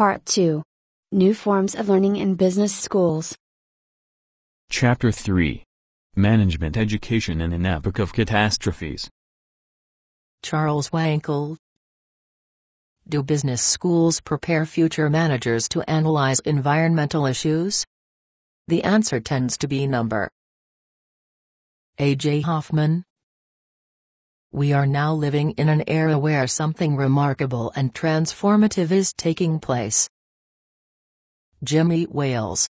Part 2 New Forms of Learning in Business Schools. Chapter 3 Management Education in an Epoch of Catastrophes. Charles Wankel. Do business schools prepare future managers to analyze environmental issues? The answer tends to be number. A.J. Hoffman, we are now living in an era where something remarkable and transformative is taking place. Jimmy Wales